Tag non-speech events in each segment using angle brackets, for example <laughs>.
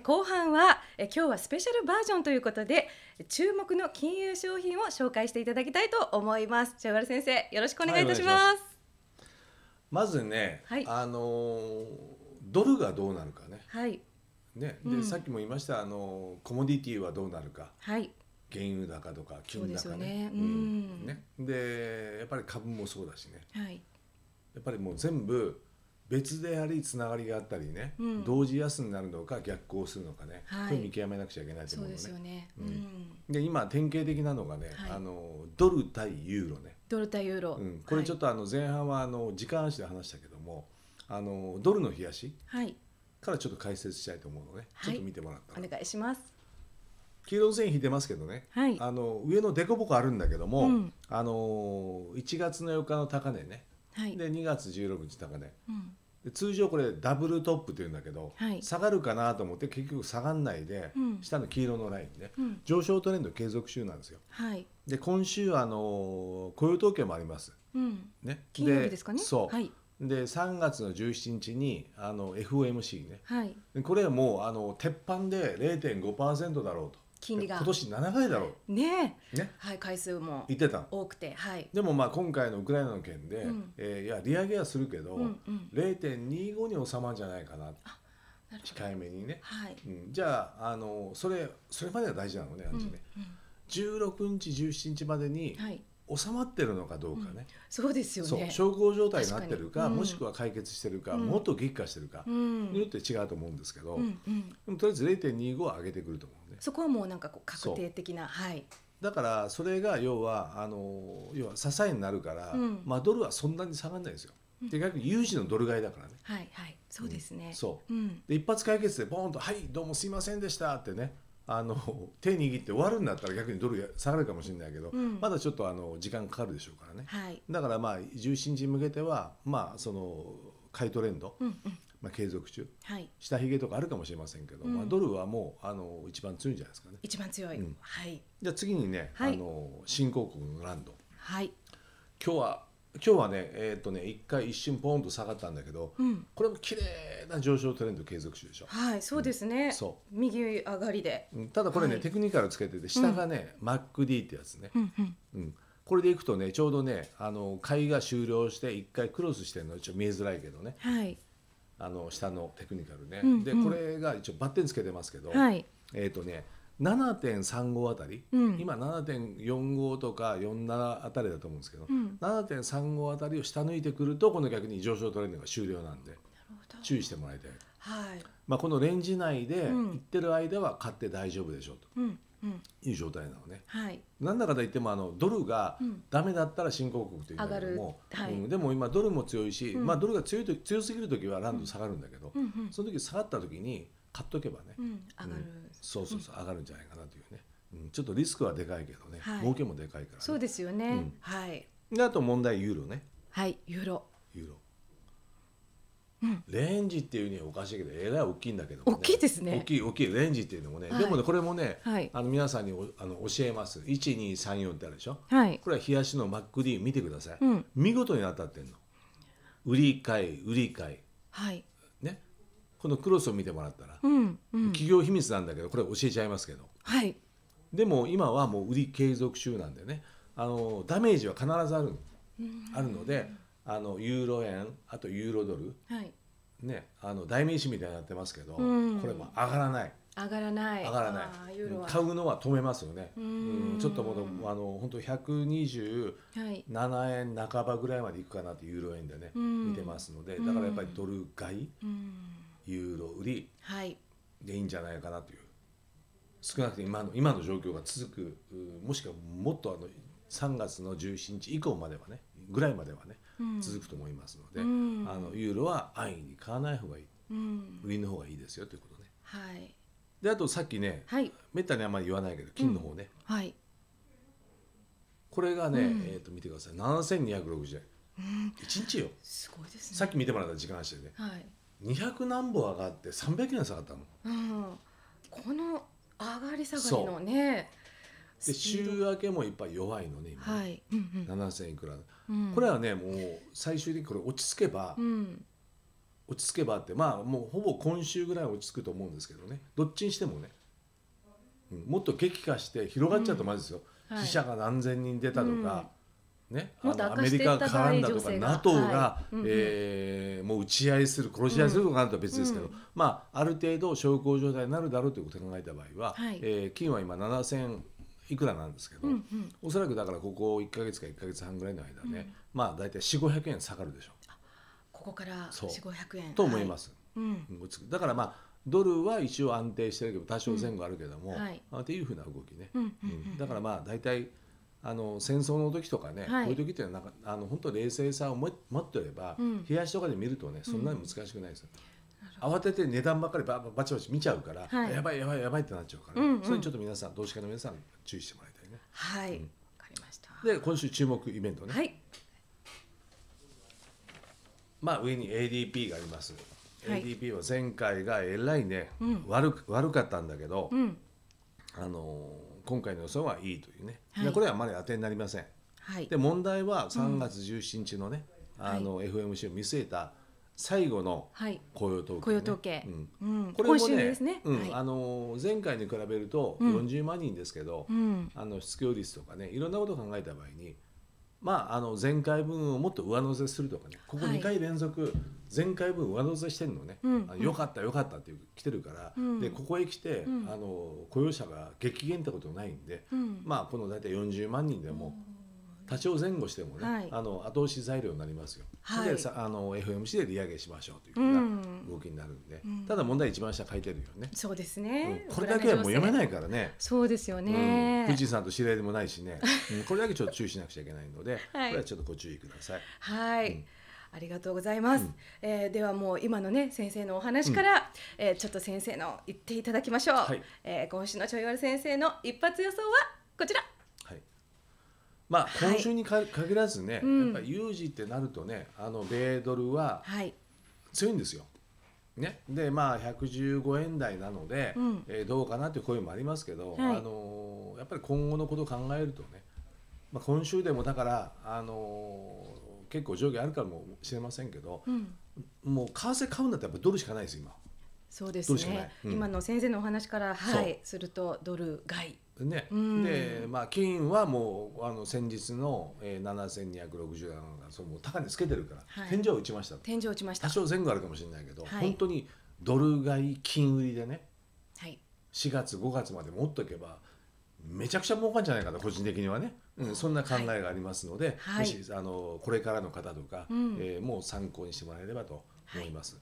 後半はえ今日はスペシャルバージョンということで注目の金融商品を紹介していただきたいと思いますじゃあル先生よろしくお願いいたしますはいます、まずね、はい、あのドルがどうなるかね,、はいねで、うん、さっきも言いましたあのコモディティはどうなるか、はい、原油高とか金高ね。でやっぱり株もそうだしね、はい、やっぱりもう全部別でありつながりがあったりね、うん、同時安になるのか逆行するのかね、はい、これ見極めなくちゃいけないと思うのね。そうですよね。うん、で今典型的なのがね、はい、あのドル対ユーロね。ドル対ユーロ。うん、これちょっとあの前半はあの時間足で話したけども、あのドルの冷やしからちょっと解説したいと思うのね。はい、ちょっと見てもらったら、お願いします。黄色線引いてますけどね、はい、あの上の凸凹あるんだけども、うん、あの1月の4日の高値ね、はい、で2月16日高値、うん、で通常これダブルトップっていうんだけど、はい、下がるかなと思って結局下がんないで、うん、下の黄色のラインね、うん、上昇トレンド継続週なんですよ。はい、で今週あの雇用統計もあります。ね、金曜日ですかね。そう、で3月の17日にあの FOMC ね、はい、これもうあの鉄板で0.5%だろうと。金利が今年7回だろうねね、はい、回数も言ってた多くて、はい、でもまあ今回のウクライナの件で、うん、えー、いや利上げはするけど、うんうん、0.25に収まるんじゃないかなあなるほど控えめにね、はいうん、じゃああのそれそれまでは大事なのねあんちね、うんうん、16日17日までに、はい、収まってるのかどうかね、うん、そうですよね小康状態になってるか、うん、もしくは解決してるか、うん、もっと激化してるかによって違うと思うんですけど、うんとりあえず0.25は上げてくると思うねそこはもうなんかこう確定的なはいだからそれが要はあの要は支えになるから、まあ、ドルはそんなに下がらないですよ。で逆に有事のドル買いだからね。はいはいそうですね、そう、で一発解決でボーンと「はいどうもすいませんでした」ってねあの手握って終わるんだったら逆にドル下がるかもしれないけど、うん、まだちょっとあの時間かかるでしょうからね、はい、だからまあ17日に向けてはまあその買いトレンド、うんうん、まあ、継続中、はい、下髭とかあるかもしれませんけど、うん、まあ、ドルはもうあの一番強いんじゃないですかね一番強い、うん、はい、じゃあ次にね、はい、あの新興国のランド、はい、今日は今日はね、えっ、ー、とね、一回一瞬ポンと下がったんだけど、うん、これも綺麗な上昇トレンド継続中でしょ。はい、そうですね。うん、そう右上がりで。ただこれね、はい、テクニカルつけてて下がね、うん、MacD ってやつね。うん、うん、これでいくとね、ちょうどね、あの買いが終了して一回クロスしてるのちょっと見えづらいけどね。はい。あの下のテクニカルね。うんうん、でこれが一応バッテンつけてますけど、はい、えっ、ー、とね。7.35あたり、うん、今7.45とか47あたりだと思うんですけど、うん、7.35あたりを下抜いてくるとこの逆に上昇トレンドが終了なんで注意してもらいたい、はいまあ、このレンジ内でいってる間は買って大丈夫でしょうと。うんうん、いう状態なのね、はい、だかといってもあのドルがダメだったら新興国というけども、うん、はいうん、でも今ドルも強いし、うん、まあ、ドルが強いと強すぎる時はランド下がるんだけど、うんうん、その時下がった時に買っとけばね、うん、上がる、そうそうそう上がるんじゃないかなというね、うん、ちょっとリスクはでかいけどね、はい、儲けもでかいから、ね、そうですよね、はいであと問題ユーロねはいユーロユーロうん、レンジっていうにはおかしいけどえらい大きいんだけど、ね、大きいですね大きい大きいレンジっていうのもね、はい、でもねこれもね、はい、あの皆さんにおあの教えます1234ってあるでしょ、はい、これは冷やしのマック D 見てください、うん、見事に当たってんの売り買い売り買い、はい、このクロスを見てもらったら、うんうん、企業秘密なんだけどこれ教えちゃいますけど、はい、でも今はもう売り継続中なんでねあのダメージは必ずある,、あるのであのユーロ円あとユーロドル、はい、ね、あの代名詞みたいになってますけど、これも上がらない。上がらない上がらない買うのは止めますよねうんちょっともうあの本当127円半ばぐらいまでいくかなってユーロ円でね見てますのでだからやっぱりドル買いユーロ売りでいいんじゃないかなという、はい、少なくとも今の今の状況が続くもしくはもっとあの3月の17日以降まではねぐらいまではね、うん、続くと思いますので、うん、あのユーロは安易に買わない方がいい、うん、売りの方がいいですよということね。はい、であとさっきね、はい、めったにあんまり言わないけど金の方ね、はい、これがね、えー、と見てください7260円、うん、1日よすごいですねさっき見てもらった時間足でね、はい、200何歩上がって300円下がったの、うん、この上がり下がりのねで週明けもいっぱい弱いのね今はいうんうん、7,000いくら、うん、これはねもう最終的にこれ落ち着けば、うん、落ち着けばってまあもうほぼ今週ぐらい落ち着くと思うんですけどねどっちにしてもね、うん、もっと激化して広がっちゃうとまずですよ、はい、死者が何千人出たとか、ね、アメリカが絡んだとか NATO が、はえもう打ち合いする殺し合いするとかあるとは別ですけど、うんうん、まあ、ある程度小康状態になるだろうということを考えた場合は、はい、えー、金は今7000いくらなんですけど、うんうん、おそらくだからここ1か月か1か月半ぐらいの間ね、うん、まあ大体4500円下がるでしょう。ここから4500円と思います、はい、うん、だからまあドルは一応安定してるけど多少前後あるけども、うんはい、っていうふうな動きね、うんうんうんうん、だからまあ大体あの戦争の時とかね、はい、こういう時ってなんかあの本当冷静さを持ってれば、うん、冷やしとかで見るとねそんなに難しくないです、うん、慌てて値段ばっかりババチバチ見ちゃうから、はい、やばいやばいやばいってなっちゃうから、ね、うんうん、それにちょっと皆さん投資家の皆さん注意してもらいたいね。はい、うん、かりましたで今週注目イベントね、はい、まあ上に ADP があります、はい、ADP は前回がえらいね、悪悪かったんだけど、あのー今回の予想はいいというね、はい、これはまだ当てになりません、はい、で問題は3月17日のね、うん、あの FMC を見据えた最後の雇用統計、ね、雇用統計、うん、うん、これもね、ですね、うん、あの前回に比べると40万人ですけど、うん、あの失業率とかねいろんなことを考えた場合にまあ、あの前回分をもっと上乗せするとかねここ2回連続前回分上乗せしてんのね、うん、よかったよかったって来てるから、うん、でここへ来て、うん、あの雇用者が激減ってことないんで、まあこの大体40万人でも。多少前後してもね、あの後押し材料になりますよ。はい、であの FMC で利上げしましょうというふうな動きになるんで、うん、ただ問題一番下書いてるよね。そうですね、うん、これだけはもう読めないからね。そうですよね、富士山と知り合いでもないしね、うん、これだけちょっと注意しなくちゃいけないので、<laughs> はい、これはちょっとご注意ください。はい。ありがとうございます、うん、えー、ではもう今のね先生のお話から、うん、えー、ちょっと先生の言っていただきましょう、はい、えー、今週のちょいわる先生の一発予想はこちらまあ、今週に限らずね、やっぱ有事ってなるとね、あの米ドルは強いんですよ。ね、でまあ115円台なので、うん、えー、どうかなという声もありますけど、はい、あのー、やっぱり今後のことを考えるとね、まあ、今週でもだから、あの結構上下あるかもしれませんけど、うん、もう為替買うんだったらドルしかないです今。そうですね、うん、今の先生のお話から、はい、するとドル買い。ね、うん、で、まあ、金はもうあの先日の、え7260円そうもう高値つけてるから、はい、天井打ちました天井打ちました多少前後あるかもしれないけど、はい、本当にドル買い金売りでね、はい、4月5月まで持っとけばめちゃくちゃ儲かんじゃないかな個人的にはね、うん、そんな考えがありますので、はい、もしあのこれからの方とか、うん、えー、もう参考にしてもらえればと思います。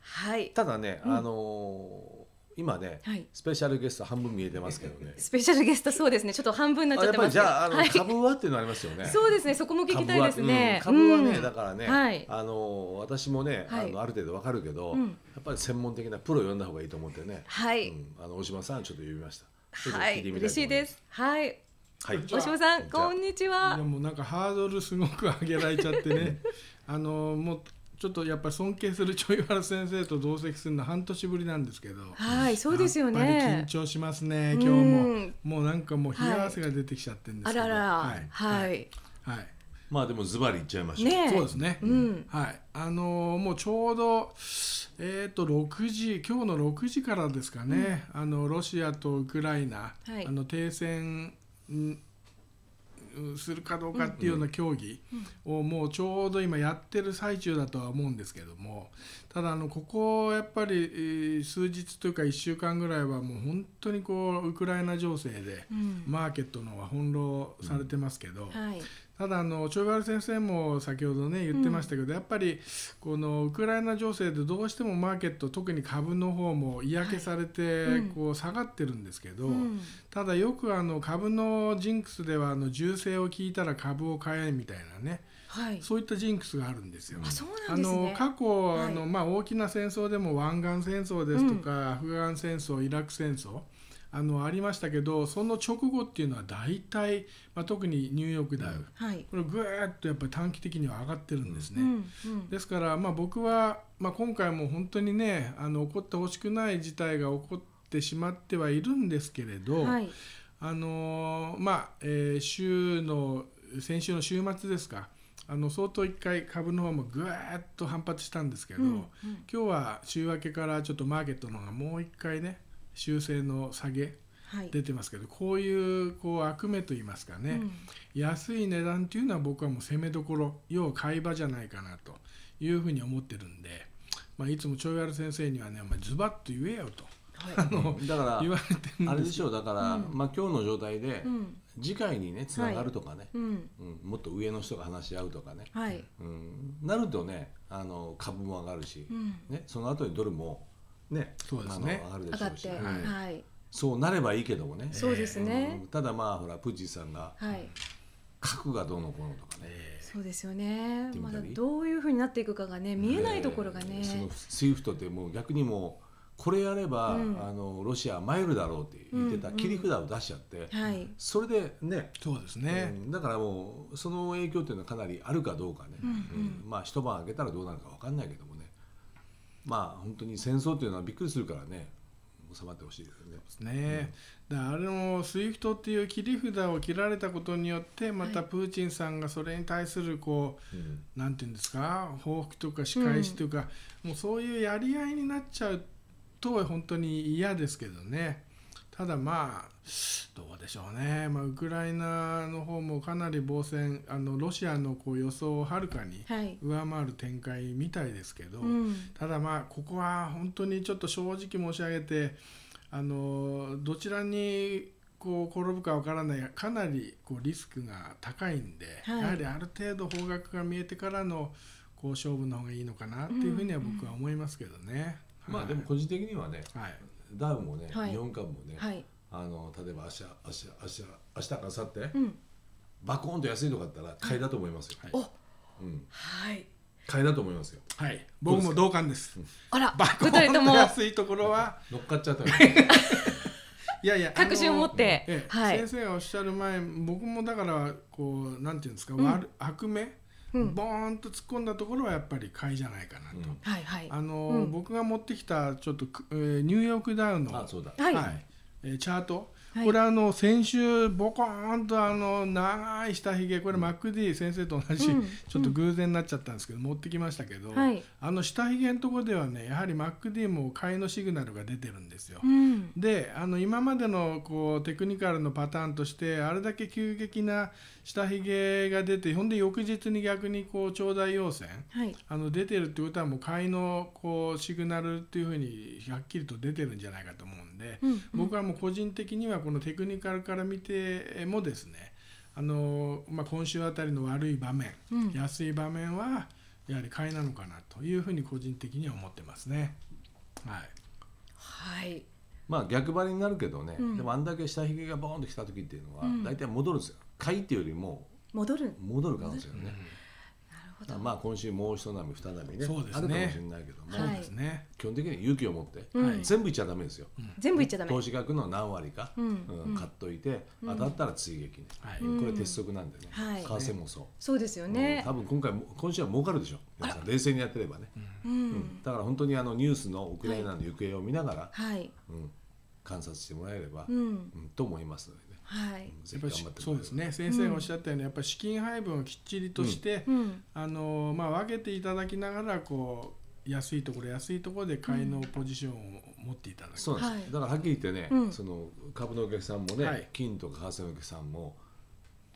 はい、ただね、うん、あのー、今ね、はい、スペシャルゲスト半分見えてますけどね。<laughs> スペシャルゲストそうですね、ちょっと半分なっちゃってます。じゃあ、あの、はい、株はっていうのありますよね。そうですね、そこも聞きたいですね。株はうん、株はね、だからね、はい、あの私もね、あのある程度わかるけど、やっぱり専門的なプロを呼んだ方がいいと思ってね。はい、あの、大島さん、ちょっと呼びました。はい、嬉しいです。はい。はい、大島さん、こんにちは。もうなんかハードルすごく上げられちゃってね。<laughs> あの、もう。ちょっとやっぱり尊敬するちょいわら先生と同席するの半年ぶりなんですけどはいそうですよね緊張しますね今日ももうなんかもう冷や汗が出てきちゃってるんですけど、はい、あららははいはいまあでもズバリいっちゃいましょう。ね、そうですね。うん、はい。あのー、もうちょうどえっ、と六時今日の6時からですかね。うん、あのロシアとウクライナ、はい、あの停戦するかどうかっていうような協議をもうちょうど今やってる最中だとは思うんですけどもただあのここやっぱり数日というか1週間ぐらいはもう本当にこうウクライナ情勢でマーケットのは翻弄されてますけど、はいただあのチ原先生も先ほどね言ってましたけど、うん、やっぱりこのウクライナ情勢でどうしてもマーケット特に株の方も嫌気されてこう下がってるんですけど、はいうん、ただよくあの株のジンクスではあの銃声を聞いたら株を買えみたいなね、はい、そういったジンクスがあるんですよ。あそうなんです、ね、の過去、はい、あのまあ、大きな戦争でも湾岸戦争ですとか、うん、アフガン戦争イラク戦争あのありましたけどその直後っていうのは大体、まあ、特にニューヨークダウ、はい、これぐーっとやっぱり短期的には上がってるんですね、うんうん、ですから、まあ、僕は、まあ、今回も本当にねあの起こってほしくない事態が起こってしまってはいるんですけれど、はい、あのまあ、えー、週の先週の週末ですかあの相当一回株の方もぐーっと反発したんですけど、うんうん、今日は週明けからちょっとマーケットの方がもう一回ね修正の下げ出てますけど、はい、こういうこう悪目といいますかね、うん、安い値段っていうのは僕はもう攻めどころ要買い場じゃないかなというふうに思ってるんで、まあ、いつもちょいある先生にはね「お前ズバッと言えよ」と。はい、あのだからあれでしょうだから、うん、まあ、今日の状態で、うん、次回にねつながるとかね、はい、うん、うん、もっと上の人が話し合うとかね、はい、うん、なるとねあの株も上がるし、うん、ね、その後にドルもねそうですね上がるでしょうし、はい、はい、そうなればいいけどもねそうですね、うん、ただまあほらプーチンさんが、はい核がどうのこうのとかね。そうですよね。まだどういうふうになっていくかがね、見えないところがね。えー、そのスイフトってもう逆にもこれやれば、うん、あのロシアは参るだろうって言ってた切り札を出しちゃって、うんうん、それでねそうですね、うん、だからもうその影響っていうのはかなりあるかどうかね、うんうん、まあ一晩明けたらどうなるか分かんないけどもねまあ本当に戦争っていうのはびっくりするからね収まってほしいですね。ねうん、だあのスイフトっていう切り札を切られたことによってまたプーチンさんがそれに対するこう、はい、なんていうんですか報復とか仕返しとか、うん、もうそういうやり合いになっちゃうとは本当に嫌ですけどね。ただまあ、どうでしょうね、まあ、ウクライナの方もかなり防戦、あのロシアのこう予想をはるかに上回る展開みたいですけど、はいうん、ただまあ、ここは本当にちょっと正直申し上げて、あのどちらにこう転ぶかわからないかなりこうリスクが高いんで、はい、やはりある程度方角が見えてからのこう勝負の方がいいのかなっていうふうには僕は思いますけどね。うんまあでも個人的にはね、はい、ダウンもね、はい、日本株もね、はい、あの例えば明日明日明日明日か明後日、うん、バコーンと安いとかだったら買いだと思いますよ。はい、うん、はい買いだと思いますよ。はい、僕も同感です。あら、バコーンと安いところは <laughs> 乗っかっちゃった。<laughs> いやいや <laughs> 確信を持って、ええはい、先生がおっしゃる前僕もだからこうなんていうんですか、うん、悪悪名ボーンと突っ込んだところはやっぱり買いじゃないかなと、はいはい、あの、僕が持ってきたちょっと、えー、ニューヨークダウンのはい、えー、チャートはい、これあの先週ボコーンとあの長い下ひげこれマック D 先生と同じ、うん、ちょっと偶然になっちゃったんですけど、持ってきましたけど、はい、あの下ひげのとこではねやはりマック D も買いのシグナルが出てるんですよ。うん、であの今までのこうテクニカルのパターンとしてあれだけ急激な下ひげが出てほんで翌日に逆にこう頂戴要請、はい、あの出てるってことはもう買いのこうシグナルっていうふうにはっきりと出てるんじゃないかと思うんで、うん、僕はもう個人的にはこのテクニカルから見てもですねあの、まあ、今週あたりの悪い場面、うん、安い場面はやはり買いなのかなというふうに個人的には思ってますね。はい、はいまあ逆張りになるけどね、うん、でもあんだけ下ひげがボーンときた時っていうのは、大体戻るんですよ買いっていうよりも戻る戻る可能性よね。ほどまあ今週もう一波二波ねねあるかもしれないけども、そうですね、基本的には勇気を持って、全部いっちゃダメですよ、全部いっちゃダメ投資額の何割か、うん買っといて、当たったら追撃ね、これ鉄則なんでね、為替もそうそうですよね、多分今回今週は儲かるでしょ皆さん冷静にやってればね、うんだから本当にあのニュースのウクライナの行方を見ながら、はいうん、観察してもらえれば、うんと思いますのでねはい、やっぱりそうですね先生がおっしゃったように、やっぱり資金配分をきっちりとして、うん、あのまあ、分けていただきながらこう安いところ安いところで買いのポジションを持っていただく、うん、そうなんです、はい、だからはっきり言ってね、うん、その株のお客さんもね、はい、金とか為替のお客さんも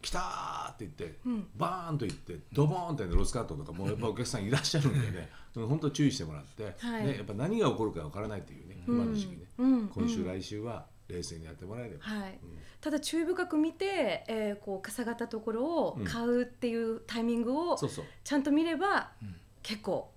来たって言って、バーンと言ってドボーンって、ロスカットとかもうやっぱお客さんいらっしゃるんでね本当注意してもらって、はい、ね、やっぱ何が起こるか分からないというね今の時期ね、今週来週は冷静にやってもらえれば、はい、うん、ただ注意深く見て、えー、こう傘型がったところを買うっていうタイミングをちゃんと見れば、うん、結構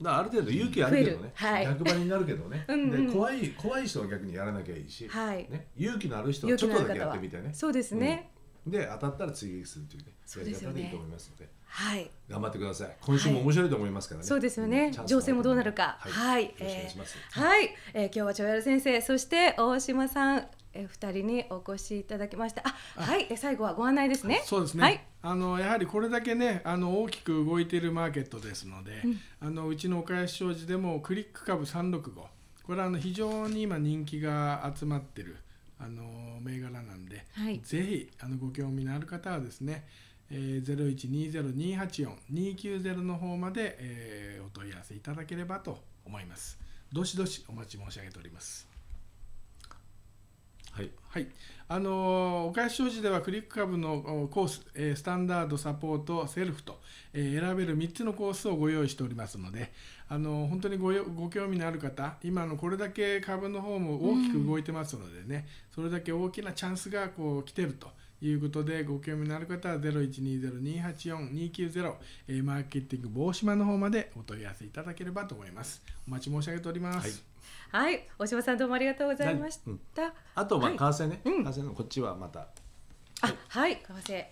だある程度勇気あるけどね、はい、逆張りになるけどね <laughs> うん、で怖い怖い人は逆にやらなきゃいいし、はいね、勇気のある人はちょっとだけやってみてねそうですね、で当たったら追撃するというねそ方でいいと思いますので、はい、頑張ってください今週も面白いと思いますからね、はい、そうですよね、情勢もどうなるかはい、はい、よろしくお願いします、えー、はい、えー、今日は長谷先生そして大島さんえ二人にお越しいただきました。あ、はい、え最後はご案内ですね。そうですね。はい、あのやはりこれだけね、あの大きく動いているマーケットですので、うん、あのうちの岡安商事でもクリック株三六五、これはあの非常に今人気が集まってる。あの銘柄なんで、はい、ぜひあのご興味のある方はですね、えー、0 1 2 0 2 8 4 2 9 0の方まで、えー、お問い合わせいただければと思います。どしどしお待ち申し上げております。はい、はい、あのー、お返し商事ではクリック株のコース、えー、スタンダード、サポート、セルフと、えー、選べる3つのコースをご用意しておりますので、あのー、本当にごご興味のある方、今のこれだけ株の方も大きく動いてますのでね、うん、それだけ大きなチャンスがこう来てると。いうことで、ご興味のある方は0120-284-290、えー、マーケティング帽子間の方までお問い合わせいただければと思います。お待ち申し上げております。はい、はい、大島さんどうもありがとうございました。うん、あとまあ為替ね、為、替、のこっちはまた。あ、はい、為替。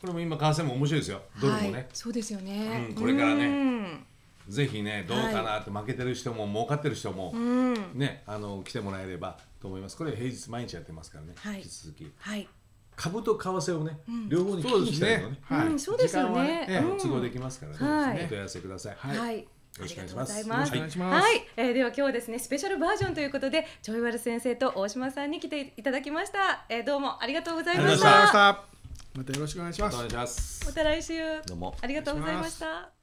これも今為替も面白いですよ。ドルもね。はい、そうですよね、うん。これからね。ぜひねどうかなって、負けてる人も儲かってる人も、ね、うん、あの来てもらえればと思いますこれ平日毎日やってますからね、はい、引き続き、はい、株と為替をね、両方に聞きにたいのね。はい、そうですよね。都合できますからね。はい、お問い合わせください。はい。よろしくお願いします。はい、えー、では今日はですねスペシャルバージョンということでちょいわる先生と大島さんに来ていただきました。えー、どうもありがとうございました。またよろしくお願いします。また来週。どうもありがとうございました。